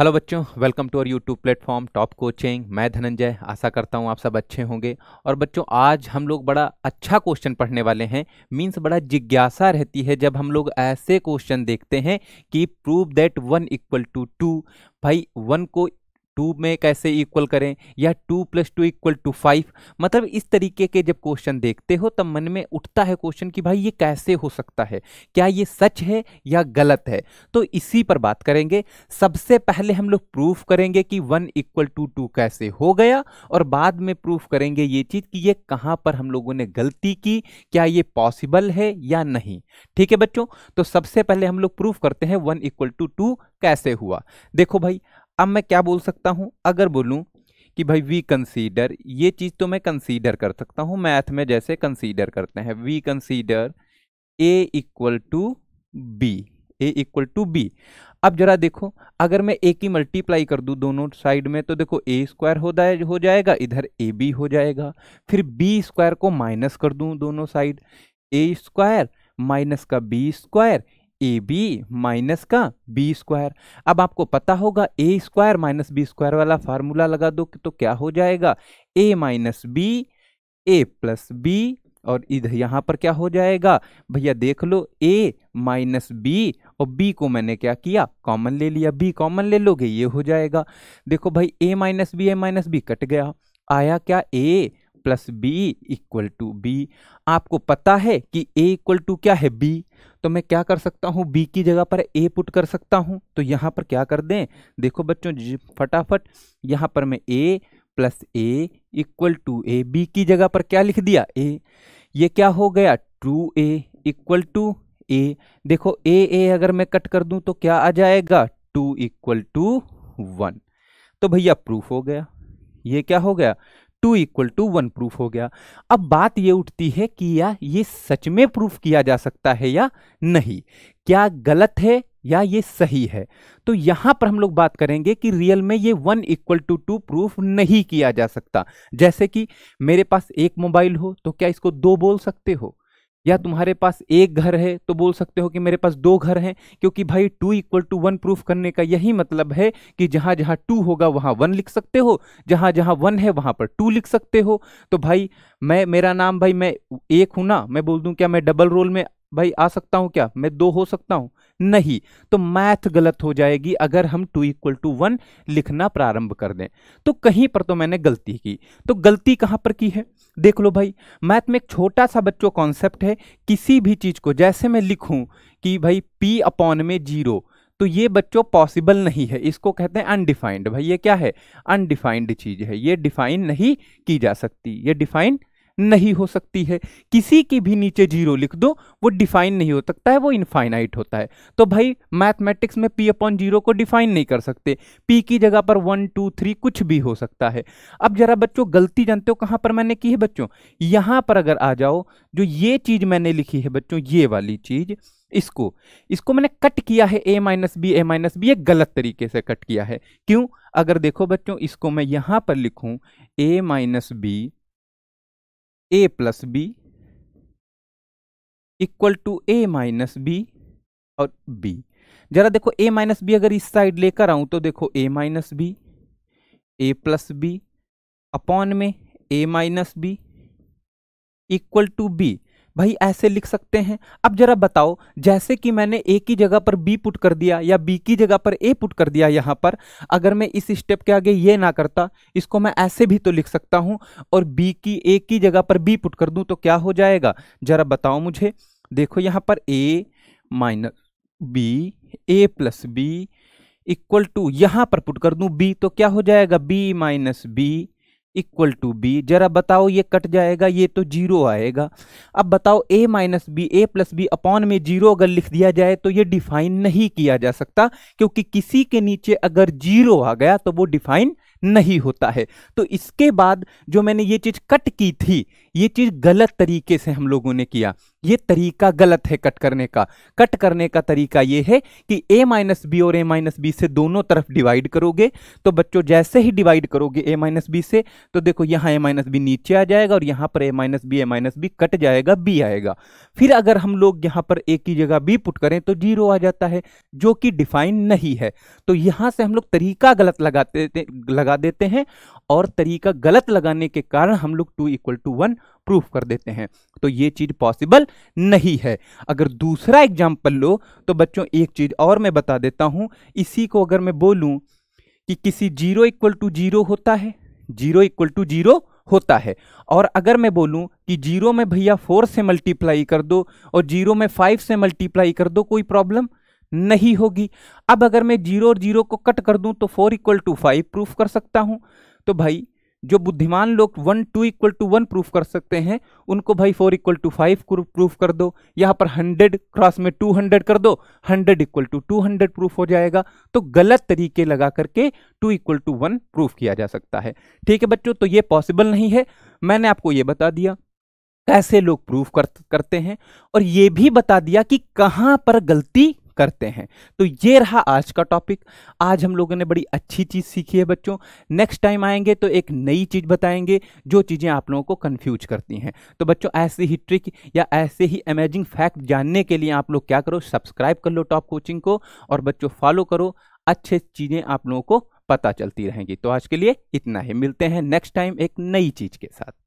hello बच्चों welcome to our YouTube platform top coaching मैं धनंजय आशा करता हूं आप सब अच्छे होंगे और बच्चों आज हम लोग बड़ा अच्छा क्वेश्चन पढ़ने वाले हैं मींस बड़ा जिज्ञासा रहती है जब हम लोग ऐसे क्वेश्चन देखते हैं कि prove that one equal to two भाई वन को टू में कैसे इक्वल करें या two plus two equal to five मतलब इस तरीके के जब क्वेश्चन देखते हो तब मन में उठता है क्वेश्चन कि भाई ये कैसे हो सकता है क्या ये सच है या गलत है तो इसी पर बात करेंगे सबसे पहले हम लोग प्रूफ करेंगे कि वन इक्वल टू टू कैसे हो गया और बाद में प्रूफ करेंगे ये चीज़ कि ये कहाँ पर हम लोगों ने गलती की क्या ये पॉसिबल है या नहीं ठीक है बच्चों तो सबसे पहले हम लोग प्रूफ करते हैं वन इक्वल टू टू कैसे हुआ देखो भाई अब मैं क्या बोल सकता हूँ अगर बोलूँ कि भाई वी कंसीडर ये चीज़ तो मैं कंसीडर कर सकता हूँ मैथ में जैसे कंसीडर करते हैं we consider A equal to B A equal to B अब जरा देखो अगर मैं ए की मल्टीप्लाई कर दूँ दोनों साइड में तो देखो ए स्क्वायर हो जाए हो जाएगा इधर ए बी हो जाएगा फिर बी स्क्वायर को माइनस कर दूँ दोनों साइड ए स्क्वायर माइनस का B square A B minus का बी स्क्वायर अब आपको पता होगा A square minus B square वाला फार्मूला लगा दो तो क्या हो जाएगा A minus B A plus B और इधर यहाँ पर क्या हो जाएगा भैया देख लो ए माइनस बी और बी को मैंने क्या किया कॉमन ले लिया बी कॉमन ले लोगे ये हो जाएगा देखो भाई A minus B A minus B cut गया आया क्या A plus B equal to B आपको पता है कि ए इक्वल टू क्या है बी तो मैं क्या कर सकता हूँ बी की जगह पर ए पुट कर सकता हूँ तो यहाँ पर क्या कर दें देखो बच्चों फटाफट यहाँ पर मैं A plus A equal to A B की जगह पर क्या लिख दिया ए ये क्या हो गया two A equal to A देखो ए ए अगर मैं कट कर दूं तो क्या आ जाएगा टू इक्वल टू वन तो भैया प्रूफ हो गया ये क्या हो गया two equal to one proof हो गया अब बात ये उठती है कि या ये सच में प्रूफ किया जा सकता है या नहीं क्या गलत है या ये सही है तो यहां पर हम लोग बात करेंगे कि रियल में ये one equal to two proof नहीं किया जा सकता जैसे कि मेरे पास एक मोबाइल हो तो क्या इसको दो बोल सकते हो या तुम्हारे पास एक घर है तो बोल सकते हो कि मेरे पास दो घर हैं क्योंकि भाई two equal to one proof करने का यही मतलब है कि जहाँ जहाँ टू होगा वहाँ वन लिख सकते हो जहाँ जहाँ वन है वहाँ पर टू लिख सकते हो तो भाई मैं मेरा नाम भाई मैं एक हूँ ना मैं बोल दूँ क्या मैं डबल रोल में भाई आ सकता हूँ क्या मैं दो हो सकता हूँ नहीं तो मैथ गलत हो जाएगी अगर हम टू इक्वल टू वन लिखना प्रारंभ कर दें तो कहीं पर तो मैंने गलती की तो गलती कहाँ पर की है देख लो भाई मैथ में एक छोटा सा बच्चों कॉन्सेप्ट है किसी भी चीज़ को जैसे मैं लिखूं कि भाई पी अपॉन में जीरो तो ये बच्चों पॉसिबल नहीं है इसको कहते हैं अनडिफाइंड भाई ये क्या है अनडिफाइंड चीज़ है ये डिफाइन नहीं की जा सकती ये डिफाइन नहीं हो सकती है किसी की भी नीचे जीरो लिख दो वो डिफाइन नहीं हो सकता है वो इनफाइनाइट होता है तो भाई मैथमेटिक्स में पी अपॉन जीरो को डिफाइन नहीं कर सकते पी की जगह पर वन टू थ्री कुछ भी हो सकता है अब जरा बच्चों गलती जानते हो कहाँ पर मैंने की है बच्चों यहाँ पर अगर आ जाओ जो ये चीज़ मैंने लिखी है बच्चों ये वाली चीज़ इसको इसको मैंने कट किया है A minus B A minus B ये गलत तरीके से कट किया है क्यों अगर देखो बच्चों इसको मैं यहाँ पर लिखूँ A minus B A plus B equal to A minus B और बी जरा देखो ए माइनस बी अगर इस साइड लेकर आऊं तो देखो A minus B A plus B upon में A minus B equal to B भाई ऐसे लिख सकते हैं अब जरा बताओ जैसे कि मैंने ए की जगह पर बी पुट कर दिया या बी की जगह पर ए पुट कर दिया यहाँ पर अगर मैं इस स्टेप के आगे ये ना करता इसको मैं ऐसे भी तो लिख सकता हूँ और बी की ए की जगह पर बी पुट कर दूँ तो क्या हो जाएगा जरा बताओ मुझे देखो यहाँ पर A minus B A plus B equal to यहाँ पर पुट कर दूँ बी तो क्या हो जाएगा B minus B equal to B जरा बताओ ये कट जाएगा ये तो जीरो आएगा अब बताओ A minus B A plus B upon में जीरो अगर लिख दिया जाए तो ये डिफाइन नहीं किया जा सकता क्योंकि किसी के नीचे अगर जीरो आ गया तो वो डिफाइन नहीं होता है तो इसके बाद जो मैंने ये चीज़ कट की थी ये चीज़ गलत तरीके से हम लोगों ने किया ये तरीका गलत है कट करने का कट करने का तरीका ये है कि ए माइनस बी और ए माइनस बी से दोनों तरफ डिवाइड करोगे तो बच्चों जैसे ही डिवाइड करोगे ए माइनस बी से तो देखो यहाँ ए माइनस बी नीचे आ जाएगा और यहाँ पर A minus B A minus B cut जाएगा बी आएगा फिर अगर हम लोग यहाँ पर ए की जगह बी पुट करें तो जीरो आ जाता है जो कि डिफाइन नहीं है तो यहाँ से हम लोग तरीका गलत लगाते लगा देते हैं और तरीका गलत लगाने के कारण हम लोग two equal to one proof कर देते हैं तो ये चीज़ पॉसिबल नहीं है अगर दूसरा एग्जाम्पल लो तो बच्चों एक चीज़ और मैं बता देता हूँ इसी को अगर मैं बोलूँ कि किसी जीरो इक्वल टू जीरो होता है जीरो इक्वल टू जीरो होता है और अगर मैं बोलूं कि जीरो में भैया फोर से मल्टीप्लाई कर दो और जीरो में फाइव से मल्टीप्लाई कर दो कोई प्रॉब्लम नहीं होगी अब अगर मैं जीरो और जीरो को कट कर दूं तो four equal to five proof कर सकता हूं तो भाई जो बुद्धिमान लोग one two equal to one proof कर सकते हैं उनको भाई four equal to five proof कर दो यहाँ पर हंड्रेड क्रॉस में टू हंड्रेड कर दो hundred equal to two hundred proof हो जाएगा तो गलत तरीके लगा करके two equal to one proof किया जा सकता है ठीक है बच्चों तो ये पॉसिबल नहीं है मैंने आपको ये बता दिया कैसे लोग प्रूफ कर, करते हैं और ये भी बता दिया कि कहाँ पर गलती करते हैं तो ये रहा आज का टॉपिक आज हम लोगों ने बड़ी अच्छी चीज़ सीखी है बच्चों नेक्स्ट टाइम आएंगे तो एक नई चीज़ बताएंगे जो चीज़ें आप लोगों को कन्फ्यूज करती हैं तो बच्चों ऐसे ही ट्रिक या ऐसे ही अमेजिंग फैक्ट जानने के लिए आप लोग क्या करो सब्सक्राइब कर लो टॉप कोचिंग को और बच्चों फॉलो करो अच्छे चीज़ें आप लोगों को पता चलती रहेंगी तो आज के लिए इतना ही मिलते हैं नेक्स्ट टाइम एक नई चीज़ के साथ